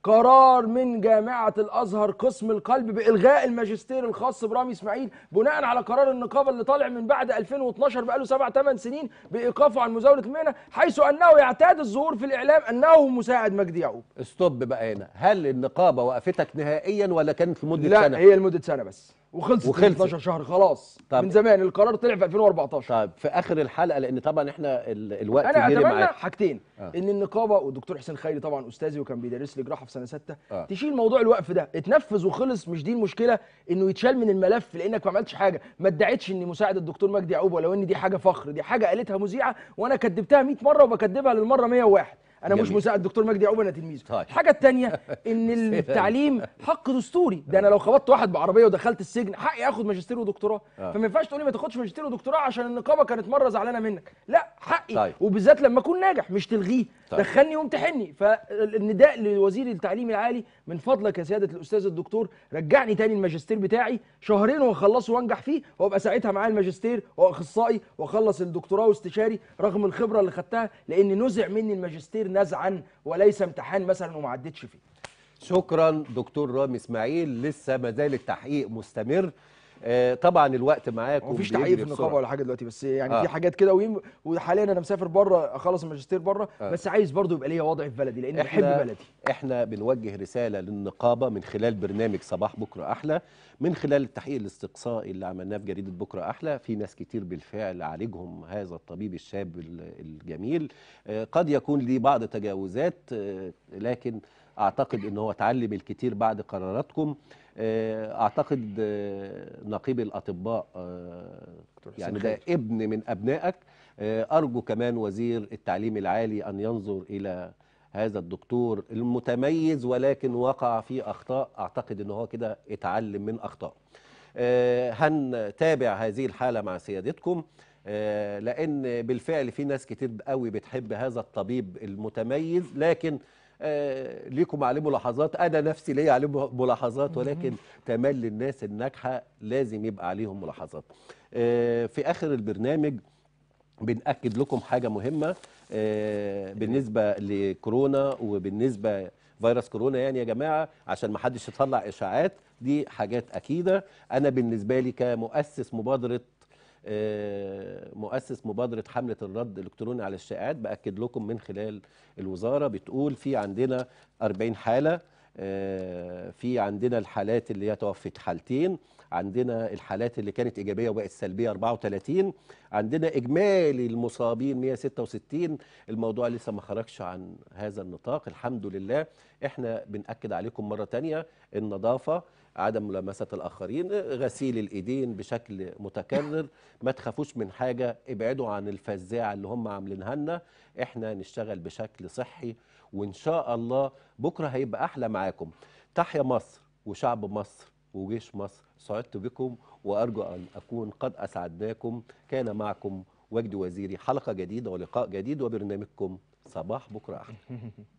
قرار من جامعة الأزهر قسم القلب بإلغاء الماجستير الخاص برامي إسماعيل بناء على قرار النقابة اللي طالع من بعد 2012 بقاله 7 8 سنين بإيقافه عن مزاولة المهنة حيث أنه يعتاد الظهور في الإعلام أنه مساعد مجدي يعقوب استوب بقى هنا هل النقابة وقفتك نهائيا ولا كانت لمدة لا سنة؟ لا هي لمدة سنة بس وخلصت, وخلصت 12 شهر خلاص طب من زمان القرار طلع في 2014 طيب في اخر الحلقه لان طبعا احنا ال... الوقت انا اتمنى حاجتين آه. ان النقابه والدكتور حسين خيري طبعا استاذي وكان بيدرس لي جراحه في سنه سته آه. تشيل موضوع الوقف ده اتنفذ وخلص مش دي المشكله انه يتشال من الملف لانك ما عملتش حاجه ما ادعيتش اني مساعد الدكتور مجدي يعقوب ولو ان دي حاجه فخر دي حاجه قالتها مذيعه وانا كدبتها 100 مره وبكدبها للمره 101 انا جميل. مش مساعد الدكتور مجدي يعقوب انا تلميذه طيب. الحاجه الثانيه ان التعليم حق دستوري ده انا لو خبطت واحد بعربيه ودخلت السجن حقي اخد ماجستير ودكتوراه آه. فما ينفعش تقول لي ما تاخدش ماجستير ودكتوراه عشان النقابه كانت مره زعلانه منك لا حقي طيب. وبالذات لما اكون ناجح مش تلغيه طيب. دخلني وامتحني فالنداء لوزير التعليم العالي من فضلك يا سياده الاستاذ الدكتور رجعني تاني الماجستير بتاعي شهرين واخلصه وانجح فيه وابقى ساعتها معايا الماجستير واخصائي واخلص الدكتوراه واستشاري رغم الخبره اللي خدتها لان نزع مني الماجستير نزعا وليس امتحان مثلا وما عدتش فيه شكرا دكتور رامي اسماعيل لسه مازال التحقيق مستمر آه، طبعا الوقت معاك ومفيش تعيين في النقابه ولا حاجه دلوقتي بس يعني آه. في حاجات كده وحاليا انا مسافر بره اخلص الماجستير بره آه. بس عايز برضو يبقى ليا وضعي في بلدي لان بحب بلدي احنا بنوجه رساله للنقابه من خلال برنامج صباح بكره احلى من خلال التحقيق الاستقصائي اللي عملناه في جريده بكره احلى في ناس كتير بالفعل عالجهم هذا الطبيب الشاب الجميل آه، قد يكون ليه بعض تجاوزات آه، لكن اعتقد ان هو اتعلم الكتير بعد قراراتكم آه، اعتقد آه، نقيب الاطباء آه، يعني ده ابن من ابنائك ارجو كمان وزير التعليم العالي ان ينظر الى هذا الدكتور المتميز ولكن وقع في اخطاء اعتقد ان هو كده اتعلم من اخطاء هنتابع هذه الحاله مع سيادتكم لان بالفعل في ناس كتير قوي بتحب هذا الطبيب المتميز لكن آه، ليكم عليه ملاحظات انا نفسي ليا عليه ملاحظات ولكن تملي الناس الناجحه لازم يبقى عليهم ملاحظات آه، في اخر البرنامج بنأكد لكم حاجة مهمة آه، بالنسبة لكورونا وبالنسبة فيروس كورونا يعني يا جماعة عشان ما حدش يطلع إشاعات دي حاجات أكيدة أنا بالنسبة لي كمؤسس مبادرة آه، مؤسس مبادره حمله الرد الالكتروني على الشائعات باكد لكم من خلال الوزاره بتقول في عندنا 40 حاله آه، في عندنا الحالات اللي هي توفت حالتين عندنا الحالات اللي كانت ايجابيه وبقت سلبيه 34 عندنا اجمالي المصابين 166 الموضوع لسه ما خرجش عن هذا النطاق الحمد لله احنا بنأكد عليكم مره ثانيه النظافه عدم ملامسه الاخرين غسيل الايدين بشكل متكرر ما تخافوش من حاجه ابعدوا عن الفزاعه اللي هم عاملينها لنا احنا نشتغل بشكل صحي وان شاء الله بكره هيبقى احلى معاكم تحيا مصر وشعب مصر وجيش مصر سعدت بكم وارجو ان اكون قد اسعدناكم كان معكم وجدي وزيري حلقه جديده ولقاء جديد وبرنامجكم صباح بكره احلى